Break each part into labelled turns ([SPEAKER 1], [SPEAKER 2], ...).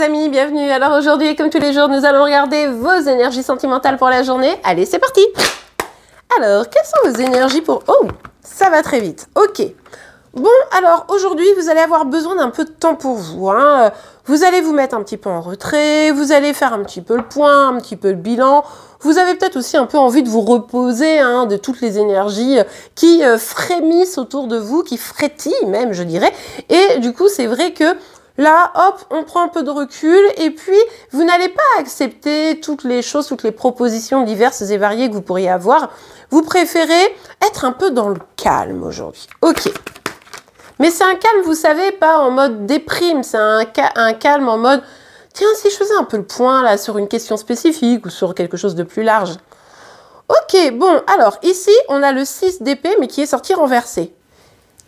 [SPEAKER 1] amis, bienvenue. Alors aujourd'hui, comme tous les jours, nous allons regarder vos énergies sentimentales pour la journée. Allez, c'est parti Alors, quelles sont vos énergies pour... Oh, ça va très vite. Ok. Bon, alors aujourd'hui, vous allez avoir besoin d'un peu de temps pour vous. Hein. Vous allez vous mettre un petit peu en retrait, vous allez faire un petit peu le point, un petit peu le bilan. Vous avez peut-être aussi un peu envie de vous reposer hein, de toutes les énergies euh, qui euh, frémissent autour de vous, qui frétillent même, je dirais. Et du coup, c'est vrai que Là, hop, on prend un peu de recul et puis vous n'allez pas accepter toutes les choses, toutes les propositions diverses et variées que vous pourriez avoir. Vous préférez être un peu dans le calme aujourd'hui. Ok. Mais c'est un calme, vous savez, pas en mode déprime, c'est un, calme en mode tiens, si je faisais un peu le point là sur une question spécifique ou sur quelque chose de plus large. Ok, bon, alors ici, on a le 6 d'épée mais qui est sorti renversé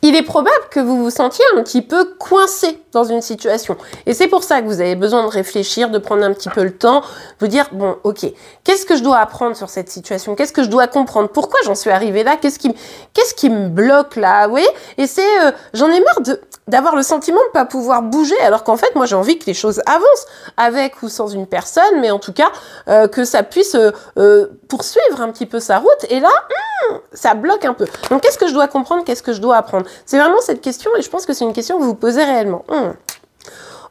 [SPEAKER 1] il est probable que vous vous sentiez un petit peu coincé dans une situation. Et c'est pour ça que vous avez besoin de réfléchir, de prendre un petit peu le temps, vous dire, bon, ok, qu'est-ce que je dois apprendre sur cette situation Qu'est-ce que je dois comprendre Pourquoi j'en suis arrivé là Qu'est-ce qui, me bloque là oui, Et c'est, euh, j'en ai marre d'avoir le sentiment de ne pas pouvoir bouger, alors qu'en fait, moi, j'ai envie que les choses avancent, avec ou sans une personne, mais en tout cas, euh, que ça puisse euh, poursuivre un petit peu sa route. Et là, hmm, ça bloque un peu. Donc, qu'est-ce que je dois comprendre Qu'est-ce que je dois apprendre c'est vraiment cette question et je pense que c'est une question que vous vous posez réellement. Hmm.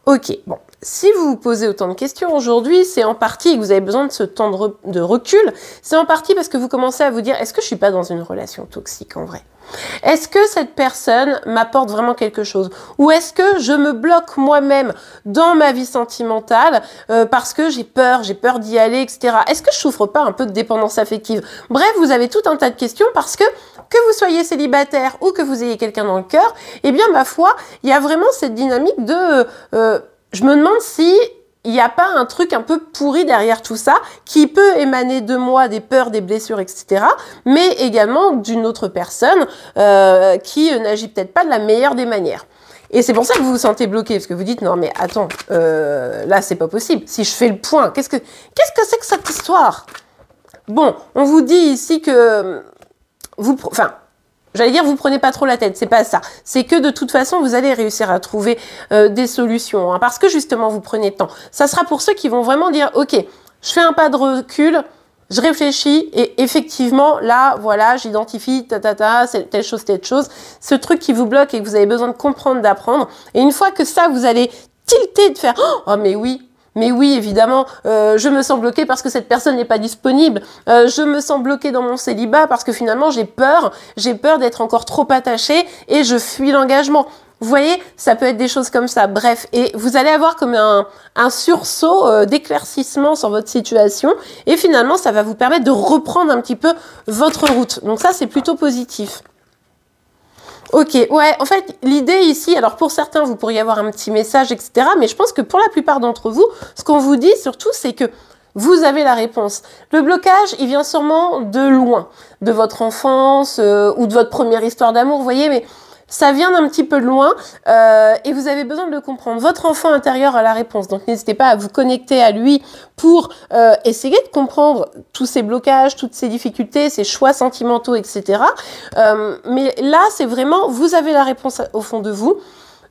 [SPEAKER 1] Ok, bon. Si vous vous posez autant de questions aujourd'hui, c'est en partie que vous avez besoin de ce temps de, recul. C'est en partie parce que vous commencez à vous dire est-ce que je suis pas dans une relation toxique en vrai Est-ce que cette personne m'apporte vraiment quelque chose Ou est-ce que je me bloque moi-même dans ma vie sentimentale euh, parce que j'ai peur, j'ai peur d'y aller, etc. Est-ce que je souffre pas un peu de dépendance affective Bref, vous avez tout un tas de questions parce que que vous soyez célibataire ou que vous ayez quelqu'un dans le cœur, eh bien, ma foi, il y a vraiment cette dynamique de... Euh, euh, je me demande si il n'y a pas un truc un peu pourri derrière tout ça qui peut émaner de moi des peurs, des blessures, etc. Mais également d'une autre personne euh, qui n'agit peut-être pas de la meilleure des manières. Et c'est pour ça que vous vous sentez bloqué, parce que vous dites non mais attends, là c'est pas possible. Si je fais le point, qu'est-ce que qu'est-ce que c'est que cette histoire Bon, on vous dit ici que vous, enfin, j'allais dire vous prenez pas trop la tête, c'est pas ça. C'est que de toute façon vous allez réussir à trouver euh, des solutions hein, parce que justement vous prenez le temps. Ça sera pour ceux qui vont vraiment dire ok, je fais un pas de recul, je réfléchis et effectivement là voilà j'identifie ta ta ta telle chose telle chose, ce truc qui vous bloque et que vous avez besoin de comprendre, d'apprendre. Et une fois que ça vous allez tilter de faire oh mais oui mais oui, évidemment, euh, je me sens bloquée parce que cette personne n'est pas disponible. Euh, je me sens bloquée dans mon célibat parce que finalement j'ai peur, j'ai peur d'être encore trop attachée et je fuis l'engagement. Vous voyez, ça peut être des choses comme ça. Bref, et vous allez avoir comme un, sursaut euh, d'éclaircissement sur votre situation. Et finalement, ça va vous permettre de reprendre un petit peu votre route. Donc ça, c'est plutôt positif. Ok, ouais, en fait, l'idée ici, alors pour certains, vous pourriez avoir un petit message, etc. Mais je pense que pour la plupart d'entre vous, ce qu'on vous dit surtout, c'est que vous avez la réponse. Le blocage, il vient sûrement de loin, de votre enfance euh, ou de votre première histoire d'amour, vous voyez, mais ça vient d'un petit peu loin euh, et vous avez besoin de le comprendre. Votre enfant intérieur a la réponse, donc n'hésitez pas à vous connecter à lui pour euh, essayer de comprendre tous ces blocages, toutes ces difficultés, ses choix sentimentaux, etc. Euh, mais là, c'est vraiment, vous avez la réponse au fond de vous.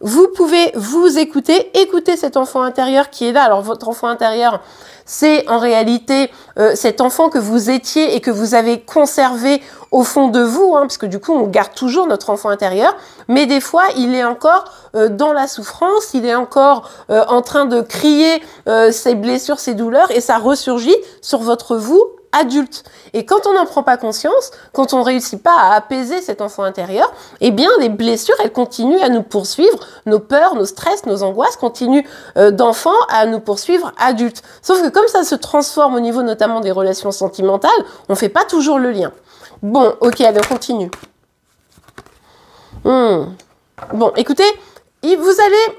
[SPEAKER 1] Vous pouvez vous écouter, écouter cet enfant intérieur qui est là. Alors votre enfant intérieur, c'est en réalité euh, cet enfant que vous étiez et que vous avez conservé au fond de vous, hein, parce que du coup on garde toujours notre enfant intérieur, mais des fois il est encore euh, dans la souffrance, il est encore euh, en train de crier ses blessures, ses douleurs, et ça ressurgit sur votre vous adulte. Et quand on n'en prend pas conscience, quand on ne réussit pas à apaiser cet enfant intérieur, eh bien, les blessures, elles continuent à nous poursuivre. Nos peurs, nos stress, nos angoisses continuent euh, d'enfant à nous poursuivre adultes. Sauf que comme ça se transforme au niveau notamment des relations sentimentales, on fait pas toujours le lien. Bon, ok, allez, continue. Hmm. Bon, écoutez, vous allez,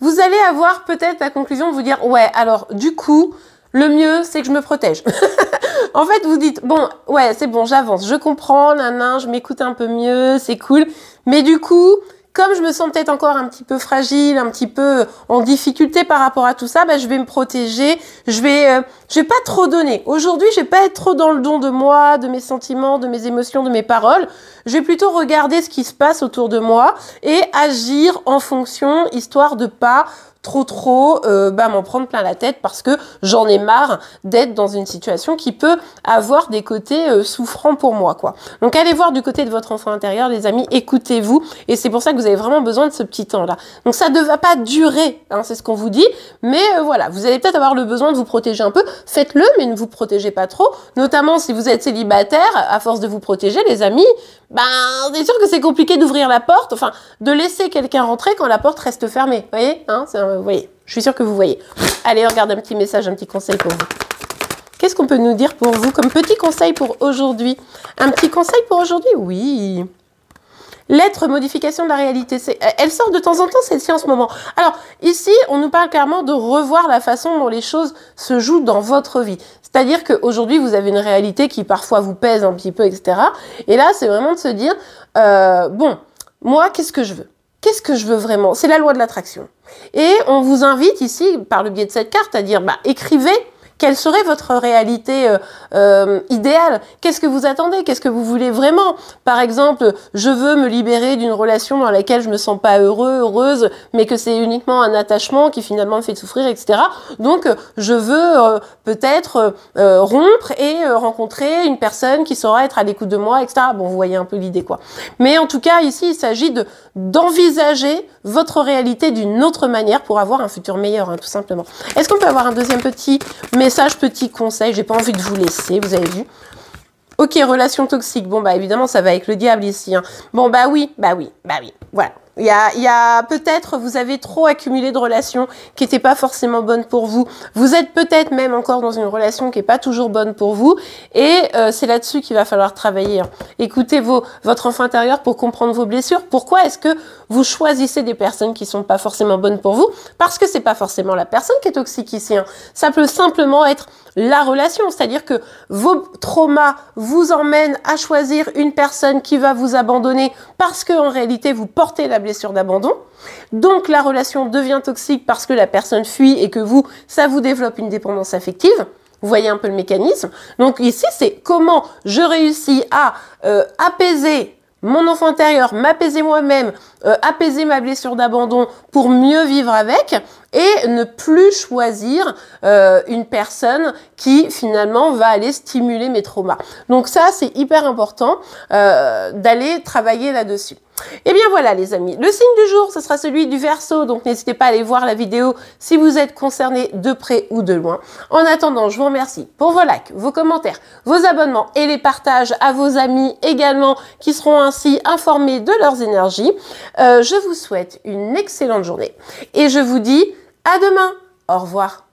[SPEAKER 1] vous allez avoir peut-être la conclusion de vous dire, ouais, alors du coup, le mieux, c'est que je me protège. en fait, vous dites, bon, ouais, c'est bon, j'avance, je comprends, nanan, je m'écoute un peu mieux, c'est cool. Mais du coup, comme je me sens peut-être encore un petit peu fragile, un petit peu en difficulté par rapport à tout ça, bah, je vais me protéger, je vais, euh, je vais pas trop donner. Aujourd'hui, je vais pas être trop dans le don de moi, de mes sentiments, de mes émotions, de mes paroles. Je vais plutôt regarder ce qui se passe autour de moi et agir en fonction, histoire de pas trop trop euh, bah, m'en prendre plein la tête parce que j'en ai marre d'être dans une situation qui peut avoir des côtés euh, souffrants pour moi quoi. Donc allez voir du côté de votre enfant intérieur les amis, écoutez-vous et c'est pour ça que vous avez vraiment besoin de ce petit temps là. Donc ça ne va pas durer, hein, c'est ce qu'on vous dit, mais euh, voilà, vous allez peut-être avoir le besoin de vous protéger un peu, faites-le mais ne vous protégez pas trop, notamment si vous êtes célibataire, à force de vous protéger les amis, ben c'est sûr que c'est compliqué d'ouvrir la porte, enfin de laisser quelqu'un rentrer quand la porte reste fermée, vous voyez, hein, c'est euh, je suis sûre que vous voyez. Allez, on regarde un petit message, un petit conseil pour vous. Qu'est-ce qu'on peut nous dire pour vous comme petit conseil pour aujourd'hui Un petit conseil pour aujourd'hui Oui. L'être, modification de la réalité. Euh, elle sort de temps en temps, celle-ci en ce moment. Alors, ici, on nous parle clairement de revoir la façon dont les choses se jouent dans votre vie. C'est-à-dire qu'aujourd'hui, vous avez une réalité qui parfois vous pèse un petit peu, etc. Et là, c'est vraiment de se dire, euh, bon, moi, qu'est-ce que je veux qu'est-ce que je veux vraiment C'est la loi de l'attraction. Et on vous invite ici, par le biais de cette carte, à dire, bah, écrivez quelle serait votre réalité euh, euh, idéale Qu'est-ce que vous attendez Qu'est-ce que vous voulez vraiment Par exemple, je veux me libérer d'une relation dans laquelle je me sens pas heureux, heureuse, mais que c'est uniquement un attachement qui finalement me fait souffrir, etc. Donc, je veux euh, peut-être rompre et rencontrer une personne qui saura être à l'écoute de moi, etc. Bon, vous voyez un peu l'idée, quoi. Mais en tout cas, ici, il s'agit de d'envisager votre réalité d'une autre manière pour avoir un futur meilleur, hein, tout simplement. Est-ce qu'on peut avoir un deuxième petit message, petit conseil, j'ai pas envie de vous laisser, vous avez vu. Ok, relation toxique. Bon, bah évidemment, ça va avec le diable ici. Hein. Bon, bah oui, bah oui, bah oui. Voilà. Il y a, y a peut-être, vous avez trop accumulé de relations qui n'étaient pas forcément bonnes pour vous. Vous êtes peut-être même encore dans une relation qui n'est pas toujours bonne pour vous. Et euh, c'est là-dessus qu'il va falloir travailler. Hein. Écoutez vos, votre enfant intérieur pour comprendre vos blessures. Pourquoi est-ce que vous choisissez des personnes qui sont pas forcément bonnes pour vous Parce que c'est pas forcément la personne qui est toxique ici. Hein. Ça peut simplement être la relation. C'est-à-dire que vos traumas vous emmènent à choisir une personne qui va vous abandonner parce qu'en réalité, vous portez la blessure d'abandon. Donc la relation devient toxique parce que la personne fuit et que vous, ça vous développe une dépendance affective. Vous voyez un peu le mécanisme. Donc ici, c'est comment je réussis à euh, apaiser mon enfant intérieur, m'apaiser moi-même, euh, apaiser ma blessure d'abandon pour mieux vivre avec et ne plus choisir euh, une personne qui finalement va aller stimuler mes traumas. Donc ça, c'est hyper important euh, d'aller travailler là-dessus. Et eh bien voilà les amis, le signe du jour, ce sera celui du verso, donc n'hésitez pas à aller voir la vidéo si vous êtes concerné de près ou de loin. En attendant, je vous remercie pour vos likes, vos commentaires, vos abonnements et les partages à vos amis également qui seront ainsi informés de leurs énergies. Euh, je vous souhaite une excellente journée et je vous dis à demain. Au revoir.